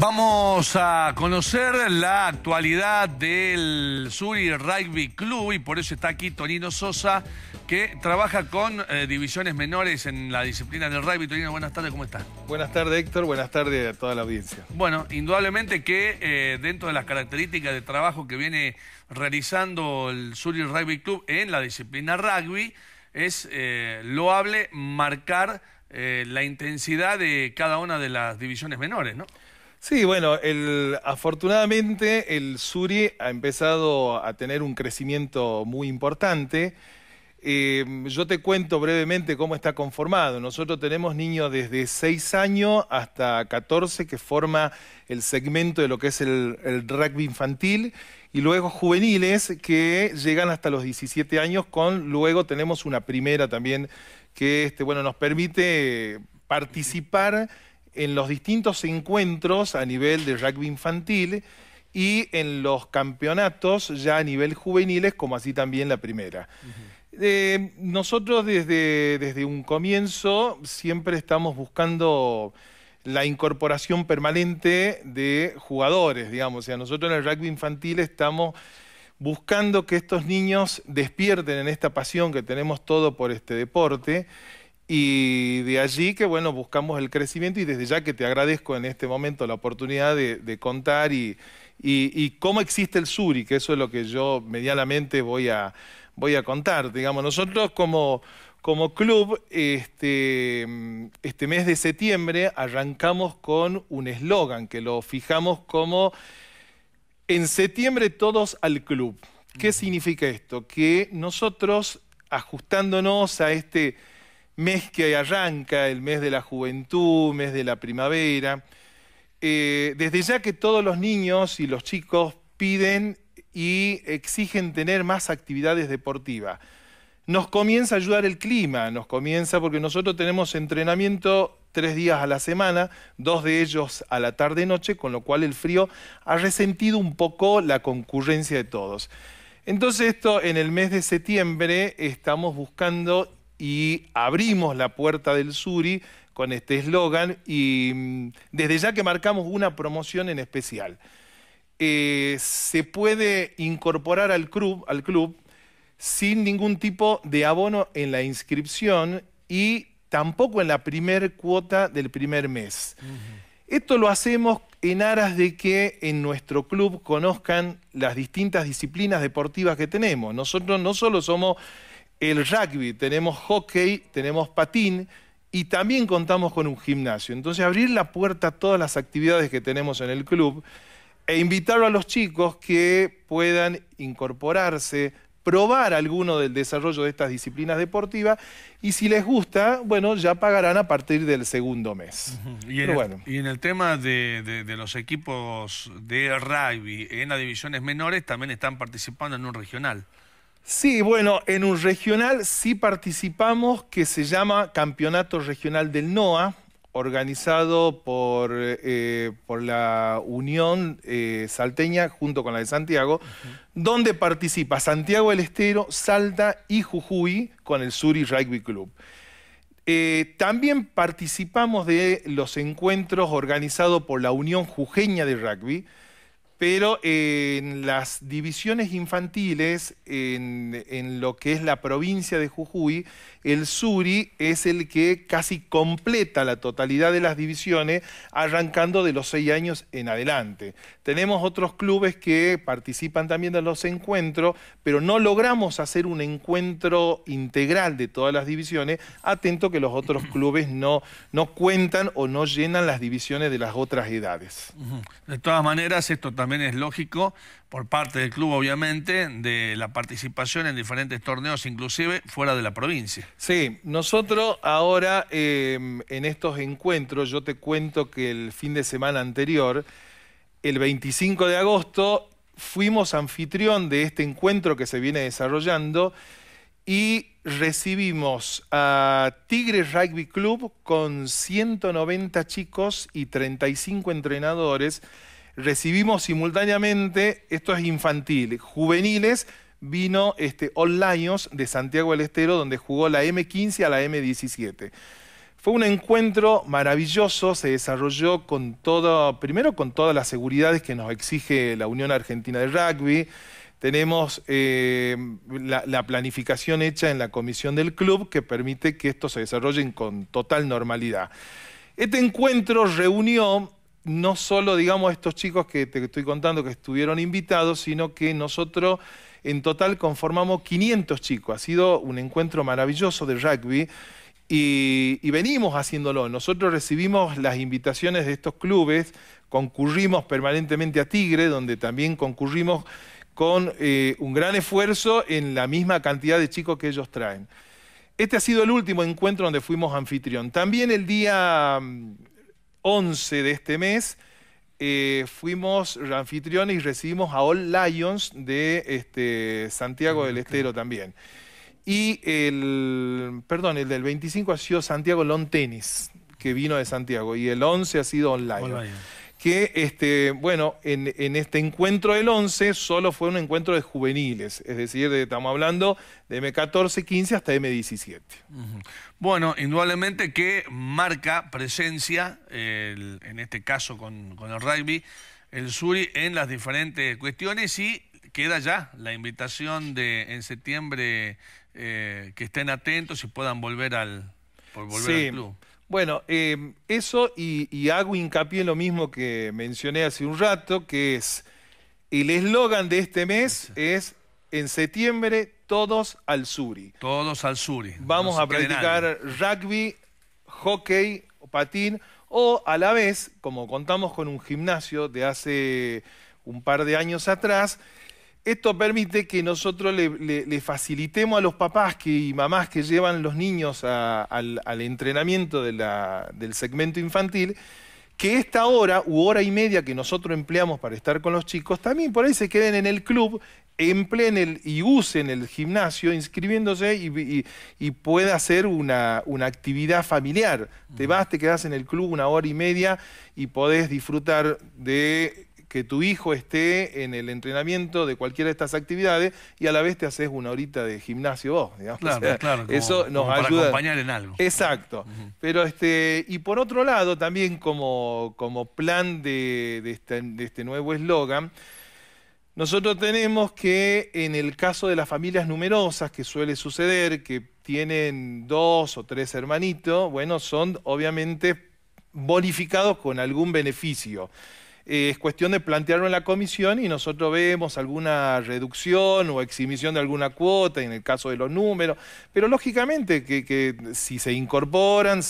Vamos a conocer la actualidad del Suri Rugby Club y por eso está aquí Tonino Sosa, que trabaja con eh, divisiones menores en la disciplina del rugby. Tonino, buenas tardes, ¿cómo estás? Buenas tardes, Héctor, buenas tardes a toda la audiencia. Bueno, indudablemente que eh, dentro de las características de trabajo que viene realizando el Suri Rugby Club en la disciplina rugby, es eh, loable marcar la intensidad de cada una de las divisiones menores, ¿no? Sí, bueno, el, afortunadamente el Suri ha empezado a tener un crecimiento muy importante. Em, yo te cuento brevemente cómo está conformado. Nosotros tenemos niños desde 6 años hasta 14 que forma el segmento de lo que es el, rugby infantil y luego juveniles que llegan hasta los 17 años con, luego tenemos una primera también que este, bueno, nos permite participar en los distintos encuentros a nivel de rugby infantil y en los campeonatos ya a nivel juveniles, como así también la primera. Eh, nosotros desde, desde un comienzo siempre estamos buscando la incorporación permanente de jugadores, digamos. O sea, nosotros en el rugby infantil estamos buscando que estos niños despierten en esta pasión que tenemos todo por este deporte y de allí que, bueno, buscamos el crecimiento y desde ya que te agradezco en este momento la oportunidad de, contar y, cómo existe el Suri, que eso es lo que yo medianamente voy a, voy a contar. Digamos, nosotros como, como club, este, este mes de septiembre arrancamos con un eslogan que lo fijamos como en septiembre todos al club. ¿Qué significa esto? Que nosotros, ajustándonos a este mes que arranca, el mes de la juventud, mes de la primavera. Eh, desde ya que todos los niños y los chicos piden y exigen tener más actividades deportivas. Nos comienza a ayudar el clima, nos comienza porque nosotros tenemos entrenamiento tres días a la semana, dos de ellos a la tarde-noche, con lo cual el frío ha resentido un poco la concurrencia de todos. Entonces esto en el mes de septiembre estamos buscando y abrimos la puerta del Suri con este eslogan y mm, desde ya que marcamos una promoción en especial. Eh, se puede incorporar al club, al club sin ningún tipo de abono en la inscripción y tampoco en la primer cuota del primer mes. Esto lo hacemos en aras de que en nuestro club conozcan las distintas disciplinas deportivas que tenemos. Nosotros no solo somos el rugby, tenemos hockey, tenemos patín y también contamos con un gimnasio. Entonces abrir la puerta a todas las actividades que tenemos en el club e invitar a los chicos que puedan incorporarse, probar alguno del desarrollo de estas disciplinas deportivas y si les gusta, bueno, ya pagarán a partir del segundo mes. y, en el, tema de, los equipos de rugby en las divisiones menores también están participando en un regional. Sí, bueno, en un regional sí participamos que se llama Campeonato Regional del NOA, organizado eh, por, la Unión eh, Salteña junto con la de Santiago, donde participa Santiago del Estero, Salta y Jujuy con el Suri Rugby Club. Eh, también participamos de los encuentros organizados por la Unión Jujeña de Rugby, pero en las divisiones infantiles, en, lo que es la provincia de Jujuy, el Suri es el que casi completa la totalidad de las divisiones, arrancando de los seis años en adelante. Tenemos otros clubes que participan también de los encuentros, pero no logramos hacer un encuentro integral de todas las divisiones, atento que los otros clubes no, no cuentan o no llenan las divisiones de las otras edades. De todas maneras, esto también también es lógico por parte del club, obviamente, de la participación en diferentes torneos, inclusive fuera de la provincia. Sí, nosotros ahora em, en estos encuentros, yo te cuento que el fin de semana anterior, el 25 de agosto, fuimos anfitrión de este encuentro que se viene desarrollando y recibimos a Tigres Rugby Club con 190 chicos y 35 entrenadores recibimos simultáneamente, esto es infantil, juveniles, vino este, All de Santiago del Estero, donde jugó la M15 a la M17. Fue un encuentro maravilloso, se desarrolló con todo, primero con todas las seguridades que nos exige la Unión Argentina de Rugby. Tenemos eh, la, la, planificación hecha en la comisión del club que permite que esto se desarrolle con total normalidad. Este encuentro reunió no solo, digamos, estos chicos que te estoy contando que estuvieron invitados, sino que nosotros en total conformamos 500 chicos. Ha sido un encuentro maravilloso de rugby y, venimos haciéndolo. Nosotros recibimos las invitaciones de estos clubes, concurrimos permanentemente a Tigre, donde también concurrimos con eh, un gran esfuerzo en la misma cantidad de chicos que ellos traen. Este ha sido el último encuentro donde fuimos anfitrión. También el día 11 de este mes, eh, fuimos anfitriones y recibimos a All Lions de este, Santiago ah, del Estero también. Y el, perdón, el del 25 ha sido Santiago Long Tennis, que vino de Santiago, y el 11 ha sido All Lions que, este, bueno, en, en este encuentro del 11 solo fue un encuentro de juveniles, es decir, estamos hablando de M14, 15 hasta M17. Bueno, indudablemente que marca presencia, en este caso con, el rugby, el Suri en las diferentes cuestiones y queda ya la invitación de en septiembre eh, que estén atentos y puedan volver al, volver al club. Bueno, em, eso y, hago hincapié en lo mismo que mencioné hace un rato, que es, el eslogan de este mes es, en septiembre, todos al Suri. Todos al Suri. Vamos a practicar rugby, hockey, patín, o a la vez, como contamos con un gimnasio de hace un par de años atrás, esto permite que nosotros le, facilitemos a los papás y mamás que llevan los niños al, entrenamiento del segmento infantil, que esta hora u hora y media que nosotros empleamos para estar con los chicos, también por ahí se queden en el club, empleen y usen el gimnasio inscribiéndose y, pueda hacer una, actividad familiar. Te vas, te quedas en el club una hora y media y podés disfrutar de que tu hijo esté en el entrenamiento de cualquiera de estas actividades y a la vez te haces una horita de gimnasio vos, digamos. Claro, claro. eso nos ayuda. Para acompañar en algo. Exacto. Pero este, y por otro lado, también como, como plan de, este, de este nuevo eslogan, nosotros tenemos que en el caso de las familias numerosas, que suele suceder, que tienen dos o tres hermanitos, bueno, son obviamente bonificados con algún beneficio es cuestión de plantearlo en la comisión y nosotros vemos alguna reducción o exhibición de alguna cuota en el caso de los números, pero lógicamente que, si se incorporan,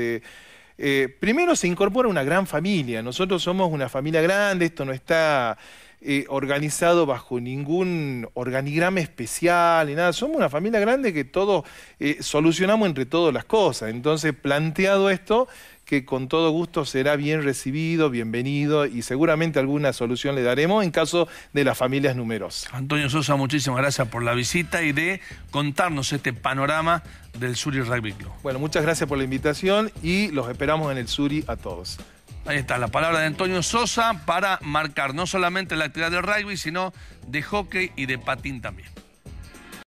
eh, primero se incorpora una gran familia, nosotros somos una familia grande, esto no está... Eh, organizado bajo ningún organigrama especial ni nada. Somos una familia grande que todos eh, solucionamos entre todos las cosas. Entonces, planteado esto, que con todo gusto será bien recibido, bienvenido y seguramente alguna solución le daremos en caso de las familias numerosas. Antonio Sosa, muchísimas gracias por la visita y de contarnos este panorama del Suri Rugby Club. Bueno, muchas gracias por la invitación y los esperamos en el Suri a todos. Ahí está la palabra de Antonio Sosa para marcar no solamente la actividad del rugby, sino de hockey y de patín también.